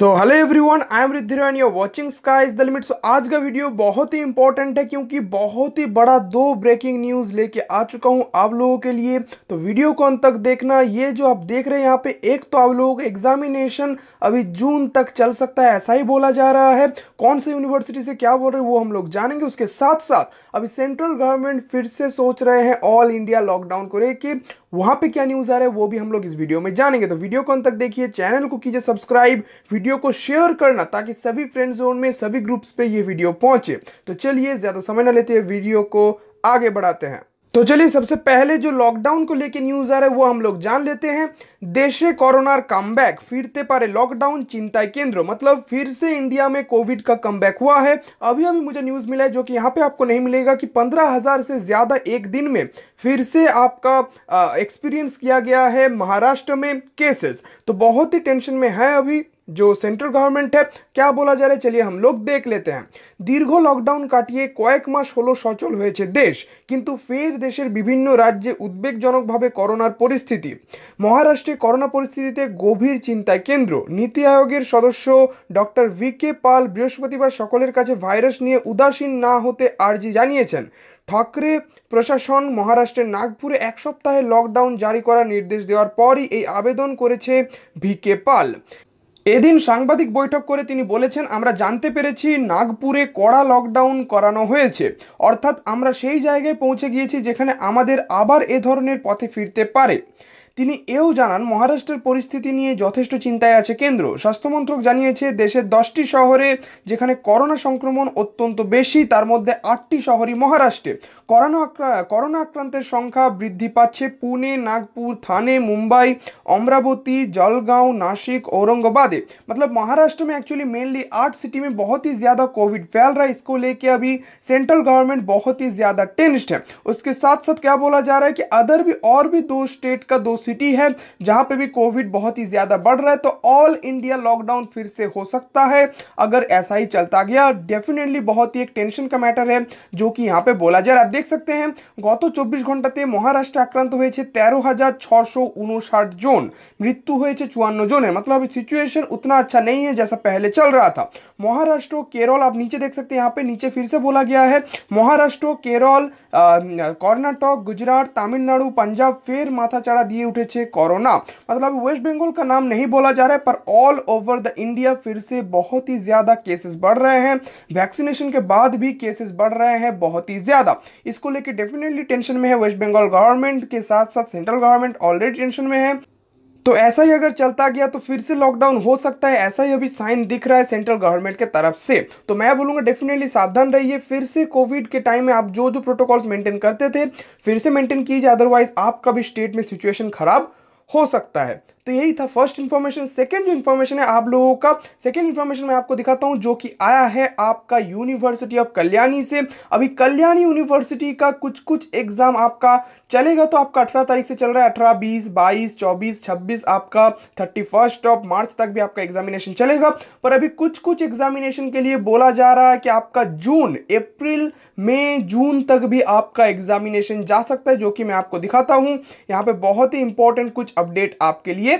so hello everyone I am Riddhir and you're watching sky is the limit so आज का video बहुत ही important है क्योंकि बहुत ही बड़ा दो ब्रेकिंग न्यूज़ लेके आ चुका हूँ आप लोगों के लिए तो वीडियो को अंत तक देखना ये जो आप देख रहे हैं यहाँ पे एक तो आप लोगों का एग्जामिनेशन अभी जून तक चल सकता है ऐसा ही बोला जा रहा है कौन से यूनिवर्सिटी से क्या बोल रहे वो हम लोग जानेंगे उसके साथ साथ अभी सेंट्रल गवर्नमेंट फिर से सोच रहे हैं ऑल इंडिया लॉकडाउन को लेकर वहां पे क्या न्यूज़ आ रहा है वो भी हम लोग इस वीडियो में जानेंगे तो वीडियो को अंत तक देखिए चैनल को कीजिए सब्सक्राइब वीडियो को शेयर करना ताकि सभी फ्रेंड जोन में सभी ग्रुप्स पे ये वीडियो पहुंचे तो चलिए ज़्यादा समय ना लेते हैं वीडियो को आगे बढ़ाते हैं तो चलिए सबसे पहले जो लॉकडाउन को लेकर न्यूज आ रहा है वो हम लोग जान लेते हैं देशे कोरोनार बैक फिरते पारे लॉकडाउन चिंता केंद्र मतलब फिर से इंडिया में कोविड का कमबैक हुआ है अभी अभी मुझे न्यूज मिला है जो कि यहाँ पे आपको नहीं मिलेगा कि पंद्रह हजार से ज्यादा एक दिन में फिर से आपका एक्सपीरियंस किया गया है महाराष्ट्र में केसेस तो बहुत ही टेंशन में है अभी जो सेंट्रल गवर्नमेंट है क्या বলা যায় চলিয়ে हम लोग देख लेते हैं দীর্ঘ লকডাউন কাটিয়ে কয়েক মাস হলো সচল হয়েছে দেশ কিন্তু ফের দেশের বিভিন্ন রাজ্যে উদ্বেগজনকভাবে করোনার পরিস্থিতি মহারাষ্ট্রে করোনা পরিস্থিতিতে গভীর চিন্তায় কেন্দ্র নীতি আয়োগের সদস্য ডক্টর ভি কে পাল বৃহস্পতিবার সকলের কাছে ভাইরাস নিয়ে উদাসীন না হতে আর্জি জানিয়েছেন ঠাকরে প্রশাসন মহারাষ্ট্রের নাগপুরে এক সপ্তাহে লকডাউন জারি করার নির্দেশ দেওয়ার পরই এই আবেদন করেছে ভি কে পাল এদিন সাংবাদিক বৈঠক করে তিনি বলেছেন আমরা জানতে পেরেছি নাগপুরে কড়া লকডাউন করানো হয়েছে অর্থাৎ আমরা সেই জায়গায় পৌঁছে গিয়েছি যেখানে আমাদের আবার এ ধরনের পথে ফিরতে পারে তিনি এও জানান মহারাষ্ট্রের পরিস্থিতি নিয়ে যথেষ্ট চিন্তায় আছে কেন্দ্র স্বাস্থ্যমন্ত্রক জানিয়েছে দেশের দশটি শহরে যেখানে করোনা সংক্রমণ অত্যন্ত বেশি তার মধ্যে আটটি শহরই মহারাষ্ট্রে করোনা করোনা আক্রান্তের সংখ্যা বৃদ্ধি পাচ্ছে পুনে নাগপুর থানে মুম্বাই অমরাবতী জলগাঁও নাসিক ঔরঙ্গাবাদে মতলব মহারাষ্ট্র মে एक्चुअली মেনলি आठ সিটি মে বহুত হি জ্যাদা কোভিড ফেল রা ইসকো লেকে लेके সেন্ট্রাল গভর্নমেন্ট বহুত হি জ্যাদা ज़्यादा टेंस्ड উসকে সাথ সাথ साथ क्या যা जा रहा है कि अदर भी और भी दो स्टेट सिटी है जहां पे भी कोविड बहुत ही ज़्यादा बढ़ रहा है तो ऑल इंडिया लॉकडाउन फिर से हो सकता है अगर ऐसा ही चलता गया डेफिनेटली बहुत ही एक टेंशन का मैटर है जो कि यहाँ पे बोला जा रहा है आप देख सकते हैं গত चौबीस ঘন্টাতে মহারাষ্ট্রে আক্রান্ত হয়েছে তেরো तेरह ছশো जोन मृत्यु हुए चुवान्न जोन है मतलब सिचुएशन उतना अच्छा नहीं है जैसा पहले चल रहा था महाराष्ट्र केरल आप नीचे देख सकते हैं यहाँ पे नीचे फिर से बोला गया है महाराष्ट्र केरल कर्नाटक गुजरात तमिलनाडु पंजाब फिर माथा चढ़ा दिए उठे कोरोना मतलब वेस्ट बंगाल का नाम नहीं बोला जा रहा है पर ऑल ओवर द इंडिया फिर से बहुत ही ज़्यादा केसेस बढ़ रहे हैं वैक्सीनेशन के बाद भी केसेस बढ़ रहे हैं बहुत ही ज़्यादा इसको लेकर डेफिनेटली टेंशन में है वेस्ट बंगाल गवर्नमेंट के साथ साथ सेंट्रल गवर्नमेंट ऑलरेडी टेंशन में है तो ऐसा ही अगर चलता गया तो फिर से लॉकडाउन हो सकता है ऐसा ही अभी साइन दिख रहा है सेंट्रल गवर्नमेंट के तरफ से तो मैं बोलूंगा डेफिनेटली सावधान रहिए फिर से कोविड के टाइम में आप जो जो प्रोटोकॉल्स मेंटेन करते थे फिर से मेंटेन कीजिए अदरवाइज आपका भी स्टेट में सिचुएशन खराब हो सकता है तो यही था फर्स्ट इन्फॉर्मेशन सेकेंड जो इन्फॉर्मेशन है आप लोगों का सेकेंड इन्फॉर्मेशन मैं आपको दिखाता हूँ जो कि आया है आपका यूनिवर्सिटी ऑफ कल्याणी से अभी कल्याणी यूनिवर्सिटी का कुछ कुछ एग्जाम आपका चलेगा तो आपका अठारह तारीख से चल रहा है अठारह बीस बाईस चौबीस छब्बीस आपका थर्टी फर्स्ट ऑफ मार्च तक भी आपका एग्जामिनेशन चलेगा पर अभी कुछ कुछ एग्जामिनेशन के लिए बोला जा रहा है कि आपका जून अप्रैल मई जून तक भी आपका एग्जामिनेशन जा सकता है जो कि मैं आपको दिखाता हूँ यहाँ पे बहुत ही इंपॉर्टेंट कुछ अपडेट आपके लिए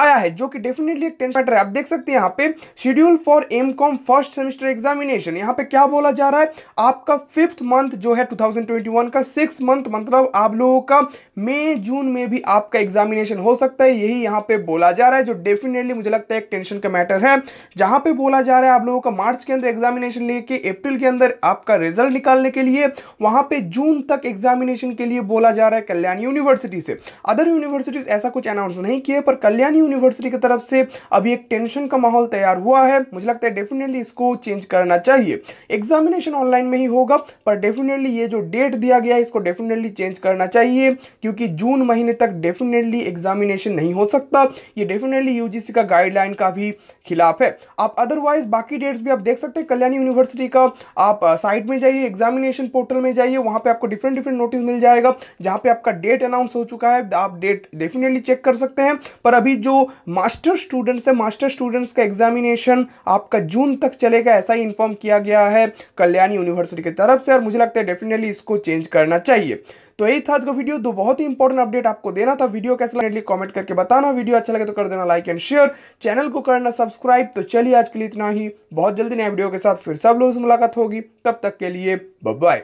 आया है जो कि डेफिनेटली एक टेंशन मैटर है आप देख सकते हैं यहाँ पे schedule for M com first semester examination यहाँ पे क्या बोला जा रहा है आपका फिफ्थ मंथ जो है 2021 का सिक्स मंथ मतलब आप लोगों का मई जून में भी आपका एग्जामिनेशन हो सकता है यही यहाँ पे बोला जा रहा है जो डेफिनेटली मुझे लगता है एक टेंशन का मैटर है जहाँ पे बोला जा रहा है आप लोगों का मार्च के अंदर एग्जामिनेशन लेके अप्रैल के अंदर आपका रिजल्ट निकालने के लिए वहाँ पे जून तक एग्जामिनेशन के लिए बोला जा रहा है कल्याण यूनिवर्सिटी से अदर यूनिवर्सिटीज ऐसा कुछ अनाउंस नहीं किए पर कल्याण यूनिवर्सिटी की तरफ से अभी एक टेंशन का माहौल तैयार हुआ है मुझे लगता है डेफिनेटली इसको चेंज करना चाहिए एग्जामिनेशन ऑनलाइन में ही होगा पर डेफिनेटली ये जो डेट दिया गया है इसको डेफिनेटली चेंज करना चाहिए क्योंकि जून महीने तक डेफिनेटली एग्जामिनेशन नहीं हो सकता ये डेफिनेटली यूजीसी का गाइडलाइन का भी खिलाफ है आप अदरवाइज बाकी डेट्स भी आप देख सकते हैं कल्याण यूनिवर्सिटी का आप साइट में जाइए एग्जामिनेशन पोर्टल में जाइए वहाँ पे आपको डिफरेंट डिफरेंट नोटिस मिल जाएगा जहाँ पे आपका डेट अनाउंस हो चुका है आप डेट डेफिनेटली चेक कर सकते हैं पर अभी जो जो मास्टर स्टूडेंट्स है मास्टर स्टूडेंट्स का एग्जामिनेशन आपका जून तक चलेगा ऐसा ही इन्फॉर्म किया गया है कल्याणी यूनिवर्सिटी की तरफ से और मुझे लगता है डेफिनेटली इसको चेंज करना चाहिए तो यही था आज का वीडियो दो बहुत ही इंपॉर्टेंट अपडेट आपको देना था वीडियो कैसे लगे कमेंट करके बताना वीडियो अच्छा लगे तो कर देना लाइक एंड शेयर चैनल को करना सब्सक्राइब तो चलिए आज के लिए इतना ही बहुत जल्दी नया वीडियो के साथ फिर सब लोग मुलाकात होगी तब तक के लिए बाय